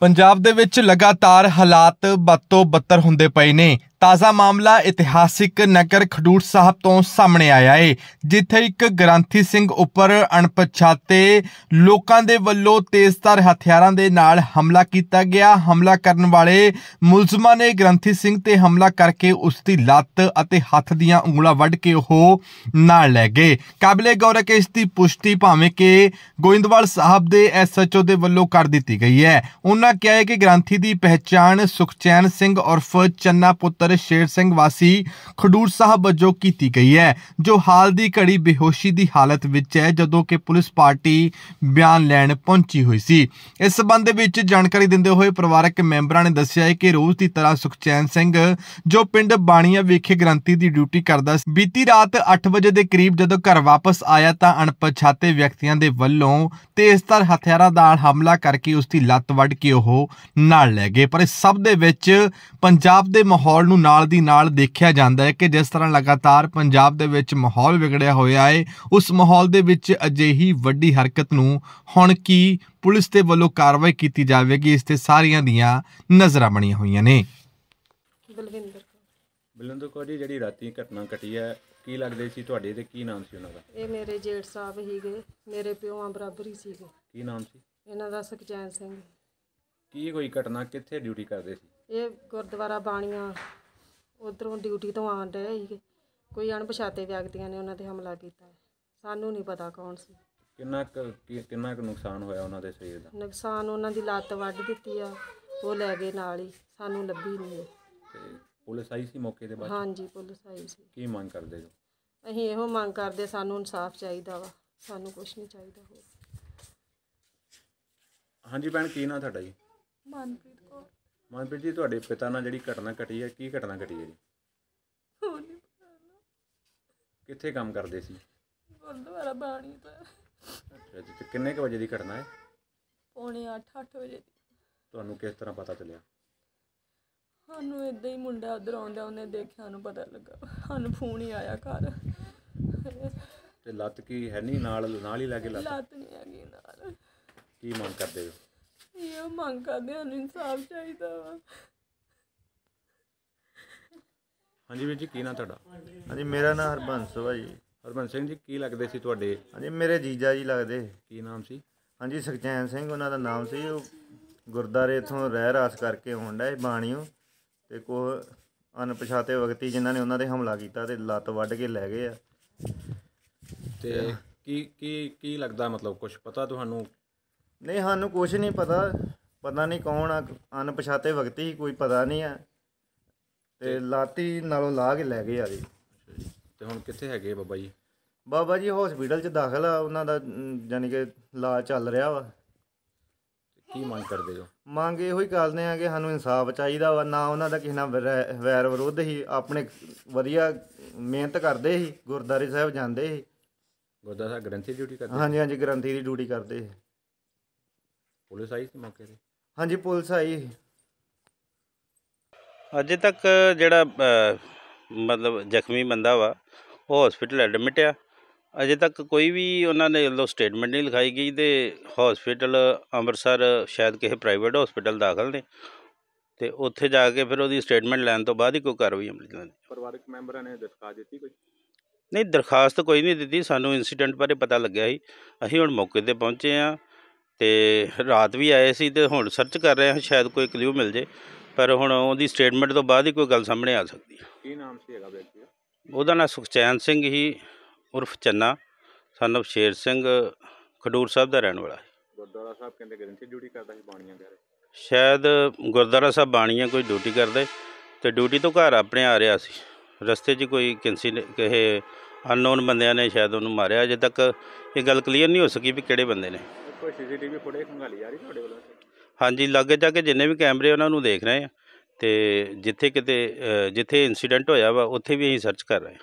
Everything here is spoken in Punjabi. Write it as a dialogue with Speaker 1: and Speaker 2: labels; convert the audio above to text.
Speaker 1: ਪੰਜਾਬ ਦੇ ਵਿੱਚ ਲਗਾਤਾਰ ਹਾਲਾਤ ਬਦ ਤੋਂ ਬੱਤਰ ਹੁੰਦੇ ਪਏ ਨੇ ਤਾਜ਼ਾ ਮਾਮਲਾ ਇਤਿਹਾਸਿਕ ਨਗਰ ਖਡੂਰ ਸਾਹਿਬ ਤੋਂ ਸਾਹਮਣੇ ਆਇਆ ਹੈ ਜਿੱਥੇ ਇੱਕ ਗ੍ਰਾਂਥੀ ਸਿੰਘ ਉੱਪਰ ਅਣਪਛਾਤੇ ਲੋਕਾਂ ਦੇ ਵੱਲੋਂ ਤੇਜ਼ਧਾਰ ਹਥਿਆਰਾਂ ਦੇ ਨਾਲ ਹਮਲਾ ਕੀਤਾ ਗਿਆ ਹਮਲਾ ਕਰਨ ਵਾਲੇ ਮੁਲਜ਼ਮਾਂ ਨੇ ਗ੍ਰਾਂਥੀ ਸਿੰਘ ਤੇ ਹਮਲਾ ਕਰਕੇ ਉਸ ਦੀ ਲੱਤ ਅਤੇ ਹੱਥ ਦੀਆਂ ਉਂਗਲਾਂ ਵੱਢ ਕੇ ਉਹ ਨਾਲ ਲੈ ਗਏ ਕਾਬਲੇ ਗੌਰ ਹੈ ਕਿ ਇਸ ਦੀ ਪੁਸ਼ਟੀ ਭਾਵੇਂ ਕਿ ਗੋਇੰਦਵਾਲ ਸਾਹਿਬ ਦੇ ਐਸਐਚਓ ਦੇ ਵੱਲੋਂ ਕਰ ਦਿੱਤੀ ਗਈ ਹੈ ਉਹਨਾਂ ਕਿਹਾ ਹੈ ਕਿ ਗ੍ਰਾਂਥੀ ਦੀ ਪਹਿਚਾਣ ਸੁਖਚੈਨ ਸਿੰਘ ਉਰਫ ਚੰਨਾ ਪੁੱਤਰ ਪੁੱਤਰ ਸ਼ੇਰ ਸਿੰਘ ਵਾਸੀ ਖਡੂਰ ਸਾਹਿਬ ਵੱਜੋਂ ਕੀਤੀ ਗਈ ਹੈ ਜੋ ਹਾਲ ਦੀ ਘੜੀ ਬੇਹੋਸ਼ੀ ਦੀ ਹਾਲਤ ਵਿੱਚ ਹੈ ਜਦੋਂ ਕਿ ਪੁਲਿਸ ਪਾਰਟੀ ਬਿਆਨ ਲੈਣ ਪਹੁੰਚੀ ਹੋਈ ਸੀ ਇਸ ਸਬੰਧ ਵਿੱਚ ਜਾਣਕਾਰੀ ਦਿੰਦੇ ਹੋਏ ਪਰਿਵਾਰਕ ਮੈਂਬਰਾਂ ਨੇ ਦੱਸਿਆ ਹੈ ਕਿ ਰੋਜ਼ ਦੀ ਤਰ੍ਹਾਂ ਸੁਖਚੈਨ ਸਿੰਘ ਜੋ ਪਿੰਡ ਬਾਣੀਆਂ ਵਿਖੇ ਗਰੰਤੀ ਦੀ ਡਿਊਟੀ ਕਰਦਾ ਸੀ ਬੀਤੀ ਰਾਤ 8 ਵਜੇ ਦੇ ਕਰੀਬ ਜਦੋਂ ਘਰ ਵਾਪਸ ਆਇਆ ਤਾਂ ਅਣਪਛਾਤੇ ਵਿਅਕਤੀਆਂ ਦੇ ਵੱਲੋਂ ਤੇਜ਼ਧਾਰ ਹਥਿਆਰਾਂ ਨਾਲ ਹਮਲਾ ਕਰਕੇ ਉਸ ਦੀ ਲੱਤ ਵੱਢ ਕੇ ਉਹ ਨਾਲ ਲੈ ਗਏ ਪਰ ਇਸ ਸਭ ਦੇ ਵਿੱਚ ਪੰਜਾਬ ਦੇ ਮਾਹੌਲ ਨੂੰ ਨਾਲ ਦੀ ਨਾਲ ਦੇਖਿਆ ਜਾਂਦਾ ਹੈ ਕਿ ਜਿਸ ਤਰ੍ਹਾਂ ਲਗਾਤਾਰ ਪੰਜਾਬ ਦੇ ਵਿੱਚ ਮਾਹੌਲ ਵਿਗੜਿਆ ਹੋਇਆ ਹੈ ਉਸ ਮਾਹੌਲ ਦੇ ਵਿੱਚ ਅਜਿਹੀ ਵੱਡੀ ਹਰਕਤ ਨੂੰ ਹੁਣ ਕੀ ਪੁਲਿਸ ਦੇ ਵੱਲੋਂ ਕਾਰਵਾਈ ਕੀਤੀ ਜਾਵੇਗੀ ਇਸ ਤੇ ਸਾਰੀਆਂ ਦੀਆਂ ਨਜ਼ਰਾਂ ਬਣੀਆਂ ਹੋਈਆਂ ਨੇ
Speaker 2: ਬਲਵਿੰਦਰ ਬਲਵਿੰਦਰ ਕੌਰ ਜੀ ਜਿਹੜੀ ਰਾਤੀ ਘਟਨਾ ਘਟੀ ਹੈ ਕੀ ਲੱਗਦੇ ਸੀ ਤੁਹਾਡੇ ਤੇ ਕੀ ਨਾਮ ਸੀ ਉਹਨਾਂ ਦਾ
Speaker 3: ਇਹ ਮੇਰੇ ਜੇਠ ਸਾਹਿਬ ਹੀਗੇ ਮੇਰੇ ਪਿਓਾਂ ਬਰਾਬਰ ਹੀ ਸੀਗੇ ਕੀ ਨਾਮ ਸੀ ਇਹਨਾਂ ਦਾ ਸੁਖਚੈਨ ਸਿੰਘ
Speaker 2: ਕੀ ਕੋਈ ਘਟਨਾ ਕਿੱਥੇ ਡਿਊਟੀ ਕਰਦੇ
Speaker 3: ਸੀ ਇਹ ਗੁਰਦੁਆਰਾ ਬਾਣੀਆਂ ਉਧਰੋਂ ਡਿਊਟੀ ਤੋਂ ਆਣ ਰਹੇ ਸੀ ਕੋਈ ਅਣਪਛਾਤੇ ਵਿਅਕਤੀਆਂ ਨੇ ਉਹਨਾਂ ਤੇ ਹਮਲਾ ਕੀਤਾ ਸਾਨੂੰ ਨਹੀਂ ਪਤਾ ਕੌਣ ਸੀ
Speaker 2: ਕਿੰਨਾ ਕਿ- ਕਿੰਨਾ ਕੁ ਨੁਕਸਾਨ ਹੋਇਆ ਉਹਨਾਂ ਦੇ ਸਰੀਰ ਦਾ
Speaker 3: ਨੁਕਸਾਨ ਉਹਨਾਂ ਦੀ ਲੱਤ ਵੱਢ ਦਿੱਤੀ ਆ ਉਹ ਲੈ ਗਏ ਨਾਲ ਹੀ ਸਾਨੂੰ ਲੱਭੀ ਨਹੀਂ ਤੇ
Speaker 2: ਪੁਲਿਸ ਆਈ ਸੀ ਮੌਕੇ ਤੇ ਬਾਅਦ ਹਾਂਜੀ
Speaker 3: ਪੁਲਿਸ ਆਈ ਸੀ
Speaker 2: ਕੀ ਮੰਗ ਕਰਦੇ ਜੋ
Speaker 3: ਅਸੀਂ ਇਹੋ ਮੰਗ ਕਰਦੇ ਸਾਨੂੰ ਇਨਸਾਫ ਚਾਹੀਦਾ ਵਾ ਸਾਨੂੰ ਕੁਝ ਨਹੀਂ ਚਾਹੀਦਾ ਹੋਰ
Speaker 2: ਹਾਂਜੀ ਭੈਣ ਕੀ ਨਾਂ ਤੁਹਾਡਾ ਜੀ
Speaker 3: ਮਨਪ੍ਰੀਤ ਕੌਰ
Speaker 2: ਮਨਪ੍ਰੀਤ ਜੀ ਤੁਹਾਡੇ ਪਿਤਾ ਨਾਲ ਜਿਹੜੀ ਘਟਨਾ ਘਟੀ ਹੈ ਕੀ ਘਟਨਾ ਘਟੀ ਹੈ ਜੀ ਕਿੱਥੇ ਕੰਮ ਕਰਦੇ ਸੀ
Speaker 4: ਗੁਰਦੁਆਰਾ ਬਾਣੀ ਪਰ
Speaker 2: ਅੱਛਾ ਜੀ ਤੇ ਕਿੰਨੇ ਕੁ ਵਜੇ ਦੀ ਘਟਨਾ ਹੈ
Speaker 4: ਪੌਣੇ 8 8 ਵਜੇ ਦੀ
Speaker 2: ਤੁਹਾਨੂੰ ਕਿਸ ਤਰ੍ਹਾਂ ਪਤਾ ਚੱਲਿਆ
Speaker 4: ਸਾਨੂੰ ਇਦਾਂ ਹੀ ਮੁੰਡਾ ਉਧਰ ਆਉਂਦਾ ਉਹਨੇ ਦੇਖਿਆ ਉਹਨੂੰ ਪਤਾ ਲੱਗਾ ਸਾਨੂੰ ਫੋਨ ਹੀ ਆਇਆ ਘਰ
Speaker 2: ਤੇ ਲੱਤ ਕੀ ਹੈ ਨਹੀਂ ਨਾਲ ਨਾਲ ਹੀ ਲੱਗੇ ਲੱਤ ਲੱਤ ਨਹੀਂ ਹੈਗੀ ਨਾਲ ਕੀ ਮੰਨ ਕਰਦੇ ਹੋ
Speaker 4: ਆ ਮੰਗ ਕਰਦੇ ਹਨ ਇਨਸਾਫ ਚਾਹੀਦਾ ਵਾ
Speaker 2: ਹਾਂਜੀ ਵੀਰ ਜੀ ਕੀ ਨਾਮ ਤੁਹਾਡਾ ਹਾਂਜੀ ਮੇਰਾ ਨਾਮ ਹਰਬੰਸ ਵਾ ਜੀ ਹਰਬੰਸ ਸਿੰਘ ਜੀ ਕੀ ਲੱਗਦੇ ਸੀ ਤੁਹਾਡੇ ਹਾਂਜੀ
Speaker 4: ਮੇਰੇ ਜੀਜਾ ਜੀ ਲੱਗਦੇ ਕੀ ਨਾਮ ਸੀ ਹਾਂਜੀ ਸੁਖਚੈਨ ਸਿੰਘ ਉਹਨਾਂ ਦਾ ਨਾਮ ਸੀ ਉਹ ਗੁਰਦਾਰੇ ਇਥੋਂ ਰਹਿ ਰਾਸ ਕਰਕੇ ਆਉਣ ਇਹ ਬਾਣੀਓ ਤੇ ਕੋ ਅਣਪਛਾਤੇ ਵਕਤੀ ਜਿਨ੍ਹਾਂ ਨੇ ਉਹਨਾਂ ਤੇ ਹਮਲਾ ਕੀਤਾ ਤੇ ਲੱਤ ਵੱਢ ਕੇ ਲੈ ਗਏ ਆ
Speaker 2: ਤੇ ਕੀ ਕੀ ਕੀ ਲੱਗਦਾ ਮਤਲਬ ਕੁਝ ਪਤਾ ਤੁਹਾਨੂੰ
Speaker 4: ਨਹੀਂ ਸਾਨੂੰ ਕੁਝ ਨਹੀਂ ਪਤਾ ਪਤਾ ਨਹੀਂ ਕੌਣ ਆ ਅਣਪਛਾਤੇ ਵਕਤੀ ਕੋਈ ਪਤਾ ਨਹੀਂ ਆ ਤੇ ਲਾਤੀ ਨਾਲੋਂ ਲਾ ਕੇ ਲੈ ਗਏ ਆ ਜੀ
Speaker 2: ਤੇ ਹੁਣ ਕਿੱਥੇ ਹੈਗੇ ਬਾਬਾ ਜੀ
Speaker 4: ਬਾਬਾ ਜੀ ਹਸਪੀਟਲ 'ਚ ਦਾਖਲ ਆ ਉਹਨਾਂ ਦਾ ਯਾਨੀ ਕਿ ਲਾ ਚੱਲ ਰਿਹਾ ਵਾ ਕੀ ਮੰਗ ਕਰਦੇ ਹੋ ਮੰਗ ਇਹੋ ਹੀ ਕਰਦੇ ਆ ਕਿ ਸਾਨੂੰ ਇਨਸਾਫ ਚਾਹੀਦਾ ਵਾ ਨਾ ਉਹਨਾਂ ਦਾ ਕਿਸੇ ਨਾਲ ਵੈਰ- ਵਿਰੋਧ ਹੀ ਆਪਣੇ ਵਧੀਆ ਮਿਹਨਤ ਕਰਦੇ ਸੀ ਗੁਰਦਾਰੇ ਸਾਹਿਬ ਜਾਂਦੇ ਸੀ ਸਾਹਿਬ ਗ੍ਰੰਥੀ ਡਿਊਟੀ
Speaker 3: ਕਰਦੇ ਹਾਂਜੀ ਹਾਂਜੀ ਗ੍ਰੰਥੀ ਦੀ ਡਿਊਟੀ ਕਰਦੇ ਸੀ ਪੁਲਿਸ ਆਈ ਸੀ ਮੌਕੇ ਤੇ
Speaker 4: ਹਾਂਜੀ ਪੁਲਿਸ ਆਈ ਸੀ।
Speaker 3: ਅਜੇ ਤੱਕ ਜਿਹੜਾ ਮਤਲਬ ਜ਼ਖਮੀ ਬੰਦਾ ਵਾ ਉਹ ਹਸਪੀਟਲ ਐਡਮਿਟ ਆ ਅਜੇ ਤੱਕ ਕੋਈ ਵੀ ਉਹਨਾਂ ਨੇ ਲੋ ਸਟੇਟਮੈਂਟ ਨਹੀਂ ਲਿਖਾਈ ਗਈ ਤੇ ਹਸਪੀਟਲ ਅੰਮ੍ਰਿਤਸਰ ਸ਼ਾਇਦ ਕਿਸੇ ਪ੍ਰਾਈਵੇਟ ਹਸਪੀਟਲ ਦਾਖਲ ਨੇ ਤੇ ਉੱਥੇ ਜਾ ਕੇ ਫਿਰ ਉਹਦੀ ਸਟੇਟਮੈਂਟ ਲੈਣ ਤੋਂ ਬਾਅਦ ਹੀ ਕੋਈ ਕਾਰਵਾਈ ਅਮਲ ਚ
Speaker 2: ਪਰਿਵਾਰਕ ਮੈਂਬਰਾਂ ਨੇ ਦਰਖਾਸਤ ਦਿੱਤੀ ਕੋਈ
Speaker 3: ਨਹੀਂ ਦਰਖਾਸਤ ਕੋਈ ਨਹੀਂ ਦਿੱਤੀ ਸਾਨੂੰ ਇਨਸੀਡੈਂਟ ਬਾਰੇ ਪਤਾ ਲੱਗਿਆ ਸੀ ਅਸੀਂ ਹੁਣ ਮੌਕੇ ਤੇ ਪਹੁੰਚੇ ਆ ਤੇ ਰਾਤ ਵੀ ਆਏ ਸੀ ਤੇ ਹੁਣ ਸਰਚ ਕਰ ਰਹੇ ਹਾਂ ਸ਼ਾਇਦ ਕੋਈ ਕਲੂ ਮਿਲ ਜੇ ਪਰ ਹੁਣ ਉਹਦੀ ਸਟੇਟਮੈਂਟ ਤੋਂ ਬਾਅਦ ਹੀ ਕੋਈ ਗੱਲ ਸਾਹਮਣੇ ਆ ਸਕਦੀ
Speaker 2: ਹੈ ਕੀ ਨਾਮ ਸੀ ਹੈਗਾ ਵਿਅਕਤੀ ਦਾ
Speaker 3: ਉਹਦਾ ਨਾਮ ਸੁਖਚੈਨ ਸਿੰਘ ਹੀ ਉਰਫ ਚੰਨਾ ਸਨਬ ਸ਼ੇਰ ਸਿੰਘ ਖਡੂਰ ਸਾਹਿਬ ਦਾ ਰਹਿਣ ਵਾਲਾ ਹੈ
Speaker 2: ਗੁਰਦਾਰਾ ਸਾਹਿਬ ਕਹਿੰਦੇ ਗਰੰਟੀ ਡਿਊਟੀ ਕਰਦਾ ਸੀ ਬਾਣੀਆਂ ਕਰੇ
Speaker 3: ਸ਼ਾਇਦ ਗੁਰਦਾਰਾ ਸਾਹਿਬ ਬਾਣੀਆਂ ਕੋਈ ਡਿਊਟੀ ਕਰਦੇ ਤੇ ਡਿਊਟੀ ਤੋਂ ਘਰ ਆਪਣੇ ਆ ਰਿਹਾ ਸੀ ਰਸਤੇ 'ਚ ਕੋਈ ਕਿੰਸੀ ਕਹੇ ਅਨਨੋਨ ਬੰਦਿਆਂ ਨੇ ਸ਼ਾਇਦ ਉਹਨੂੰ ਮਾਰਿਆ ਅਜੇ ਤੱਕ ਇਹ ਗੱਲ ਕਲੀਅਰ ਨਹੀਂ ਹੋ ਸਕੀ ਵੀ ਕਿਹੜੇ ਬੰਦੇ ਨੇ
Speaker 2: ਕੋਈ ਸੀਸੀਟੀਵੀ ਫੁਟੇਜ ਖੰਗਾਲੀ ਜਾ ਰਹੀ ਤੁਹਾਡੇ ਵੱਲੋਂ
Speaker 3: ਹਾਂਜੀ ਲੱਗੇ ਜਾ ਕੇ ਜਿੰਨੇ ਵੀ ਕੈਮਰੇ ਉਹਨਾਂ ਨੂੰ ਦੇਖ ਰਹੇ ਆ ਤੇ ਜਿੱਥੇ ਕਿਤੇ ਜਿੱਥੇ ਇਨਸੀਡੈਂਟ ਹੋਇਆ ਵਾ ਉੱਥੇ ਵੀ ਅਸੀਂ ਸਰਚ ਕਰ ਰਹੇ ਹਾਂ